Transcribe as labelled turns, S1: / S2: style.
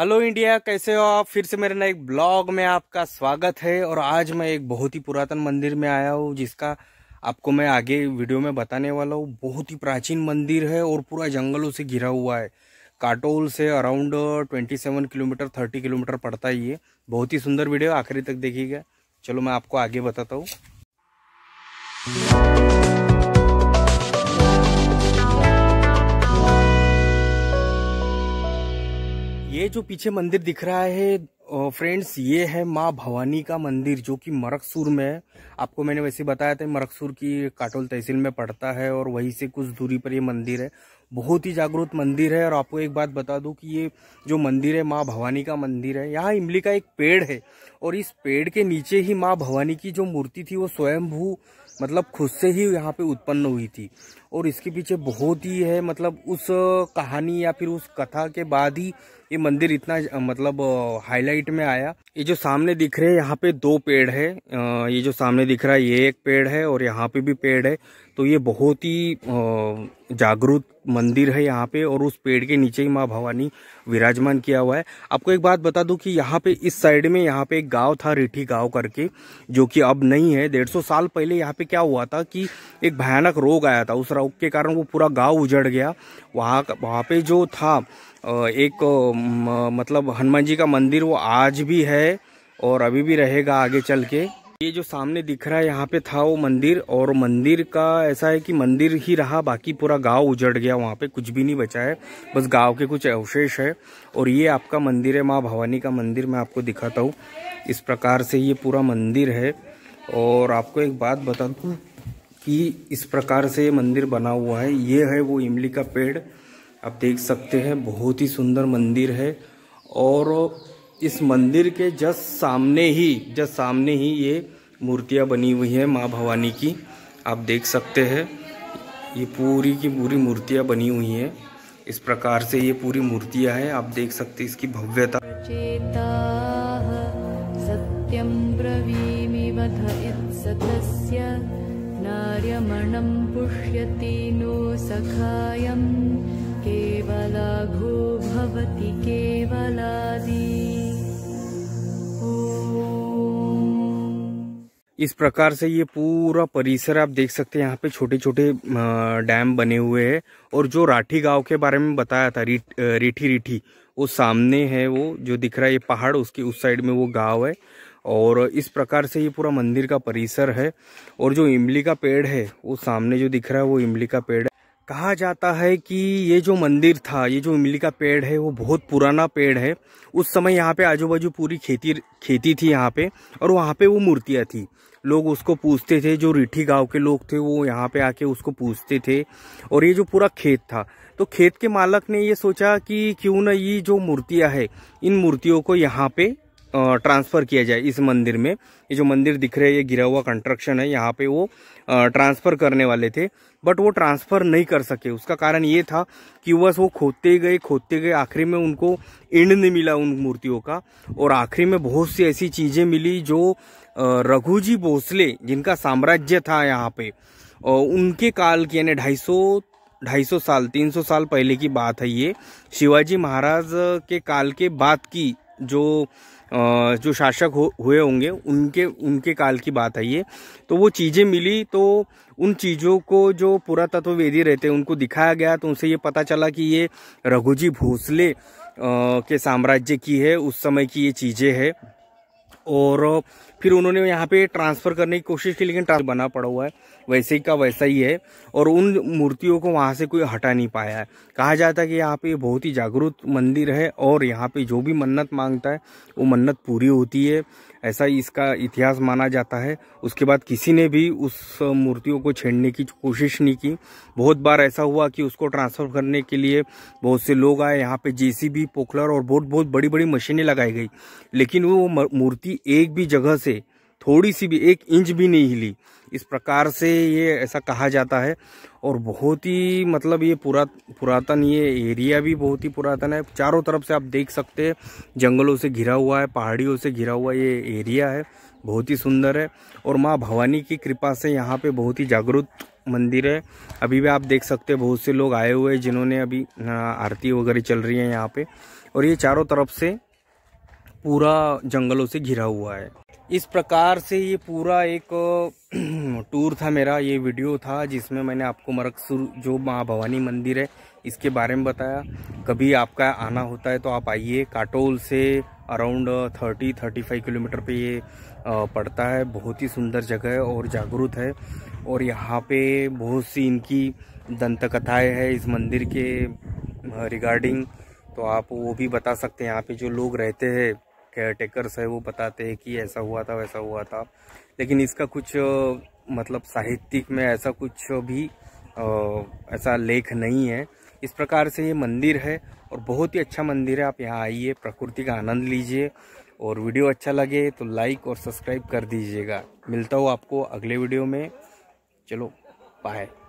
S1: hello India कैसे हो आप फिर से मेरे नए एक ब्लॉग में आपका स्वागत है और आज मैं एक बहुत ही पुरातन मंदिर में आया हूँ जिसका आपको मैं आगे वीडियो में बताने वाला हूँ बहुत ही प्राचीन मंदिर है और पूरा जंगलों से घिरा हुआ है काटोल से around twenty seven kilometre thirty kilometre पड़ता है ये बहुत ही सुंदर वीडियो आखिरी तक देखिएगा चलो मैं आपको आगे बताता हूँ ये जो पीछे मंदिर दिख रहा है फ्रेंड्स ये है माँ भवानी का मंदिर जो कि मरकसूर में है आपको मैंने वैसे बताया था मरकसूर की काटोल तहसील में पड़ता है और वहीं से कुछ दूरी पर ये मंदिर है बहुत ही जागरूक मंदिर है और आपको एक बात बता दूं कि ये जो मंदिर है माँ भवानी का मंदिर है यहाँ इमली का एक पेड़ है और इस पेड़ के नीचे ही माँ भवानी की जो मूर्ति थी वो स्वयंभू मतलब खुद से ही यहाँ पे उत्पन्न हुई थी और इसके पीछे बहुत ही है मतलब उस कहानी या फिर उस कथा के बाद ही ये मंदिर इतना मतलब हाईलाइट में आया ये जो सामने दिख रहे हैं यहाँ पे दो पेड़ है ये जो सामने दिख रहा है ये एक पेड़ है और यहाँ पे भी पेड़ है तो ये बहुत ही जागरूक मंदिर है यहाँ पे और उस पेड़ के नीचे ही माँ भवानी विराजमान किया हुआ है आपको एक बात बता दूं कि यहाँ पे इस साइड में यहाँ पे एक गांव था रिठी गांव करके जो कि अब नहीं है डेढ़ सौ साल पहले यहाँ पे क्या हुआ था कि एक भयानक रोग आया था उस रोग के कारण वो पूरा गांव उजड़ गया वहाँ वहाँ पे जो था एक मतलब हनुमान जी का मंदिर वो आज भी है और अभी भी रहेगा आगे चल के ये जो सामने दिख रहा है यहाँ पे था वो मंदिर और मंदिर का ऐसा है कि मंदिर ही रहा बाकी पूरा गांव उजड़ गया वहाँ पे कुछ भी नहीं बचा है बस गांव के कुछ अवशेष है और ये आपका मंदिर है माँ भवानी का मंदिर मैं आपको दिखाता हूँ इस प्रकार से ये पूरा मंदिर है और आपको एक बात बता दूँ कि इस प्रकार से ये मंदिर बना हुआ है ये है वो इमली का पेड़ आप देख सकते हैं बहुत ही सुंदर मंदिर है और इस मंदिर के जस्ट सामने ही जस्ट सामने ही ये मूर्तियां बनी हुई हैं माँ भवानी की आप देख सकते हैं ये पूरी की पूरी मूर्तियाँ बनी हुई हैं इस प्रकार से ये पूरी मूर्तियाँ हैं आप देख सकते इसकी भव्यता सत्यम नार्यमणं पुष्यति नो सखायम् केवलादि इस प्रकार से ये पूरा परिसर आप देख सकते हैं यहाँ पे छोटे छोटे डैम बने हुए हैं और जो राठी गांव के बारे में बताया था रीठी रीठी वो सामने है वो जो दिख रहा है ये पहाड़ उसके उस साइड में वो गांव है और इस प्रकार से ये पूरा मंदिर का परिसर है और जो इमली का पेड़ है वो सामने जो दिख रहा है वो इमली का पेड़ है कहा जाता है कि ये जो मंदिर था ये जो इमली का पेड़ है वो बहुत पुराना पेड़ है उस समय यहाँ पे आजू बाजू पूरी खेती खेती थी यहाँ पे और वहाँ पे वो मूर्तियाँ थी लोग उसको पूजते थे जो रिठी गांव के लोग थे वो यहाँ पे आके उसको पूजते थे और ये जो पूरा खेत था तो खेत के मालक ने ये सोचा कि क्यों ना ये जो मूर्तियाँ है इन मूर्तियों को यहाँ पर ट्रांसफ़र किया जाए इस मंदिर में ये जो मंदिर दिख रहे है ये गिरा हुआ कंस्ट्रक्शन है यहाँ पे वो ट्रांसफ़र करने वाले थे बट वो ट्रांसफ़र नहीं कर सके उसका कारण ये था कि बस वो खोदते गए खोदते गए आखिरी में उनको इंड नहीं मिला उन मूर्तियों का और आखिरी में बहुत सी ऐसी चीज़ें मिली जो रघुजी भोसले जिनका साम्राज्य था यहाँ पे उनके काल की यानी ढाई ढाई सौ साल तीन सौ साल पहले की बात है ये शिवाजी महाराज के काल के बाद की जो जो शासक हो हुए होंगे उनके उनके काल की बात है ये तो वो चीज़ें मिली तो उन चीज़ों को जो पुरातत्ववेदी रहते उनको दिखाया गया तो उनसे ये पता चला कि ये रघुजी भोसले के साम्राज्य की है उस समय की ये चीज़ें है और फिर उन्होंने यहाँ पे ट्रांसफ़र करने की कोशिश की लेकिन ट्रांसफर बना पड़ा हुआ है वैसे ही का वैसा ही है और उन मूर्तियों को वहाँ से कोई हटा नहीं पाया है कहा जाता है कि यहाँ पे बहुत ही जागरूक मंदिर है और यहाँ पे जो भी मन्नत मांगता है वो मन्नत पूरी होती है ऐसा इसका इतिहास माना जाता है उसके बाद किसी ने भी उस मूर्तियों को छेड़ने की कोशिश नहीं की बहुत बार ऐसा हुआ कि उसको ट्रांसफ़र करने के लिए बहुत से लोग आए यहाँ पे जेसीबी पोखलर और बहुत बहुत बड़ी बड़ी मशीनें लगाई गई लेकिन वो मूर्ति एक भी जगह से थोड़ी सी भी एक इंच भी नहीं हिली इस प्रकार से ये ऐसा कहा जाता है और बहुत ही मतलब ये पुरा पुरातन ये एरिया भी बहुत ही पुरातन है चारों तरफ से आप देख सकते हैं जंगलों से घिरा हुआ है पहाड़ियों से घिरा हुआ ये एरिया है बहुत ही सुंदर है और माँ भवानी की कृपा से यहाँ पे बहुत ही जागरूक मंदिर है अभी भी आप देख सकते हैं बहुत से लोग आए हुए हैं जिन्होंने अभी आरती वगैरह चल रही है यहाँ पे और ये चारों तरफ से पूरा जंगलों से घिरा हुआ है इस प्रकार से ये पूरा एक टूर था मेरा ये वीडियो था जिसमें मैंने आपको मरकसुर जो माँ भवानी मंदिर है इसके बारे में बताया कभी आपका आना होता है तो आप आइए काटोल से around thirty thirty five kilometre पे ये पड़ता है बहुत ही सुंदर जगह है और जागरूक है और यहाँ पे बहुत सी इनकी दंतकथाएँ है इस मंदिर के रिगार्डिंग तो आप वो भी बता सकते हैं यहाँ पे जो लोग रहते हैं केयर टेकर्स है वो बताते हैं कि ऐसा हुआ था वैसा हुआ था लेकिन इसका कुछ मतलब साहित्यिक में ऐसा कुछ भी ऐसा लेख नहीं है इस प्रकार से ये मंदिर है और बहुत ही अच्छा मंदिर है आप यहाँ आइए प्रकृति का आनंद लीजिए और वीडियो अच्छा लगे तो लाइक और सब्सक्राइब कर दीजिएगा मिलता हूँ आपको अगले वीडियो में चलो बाय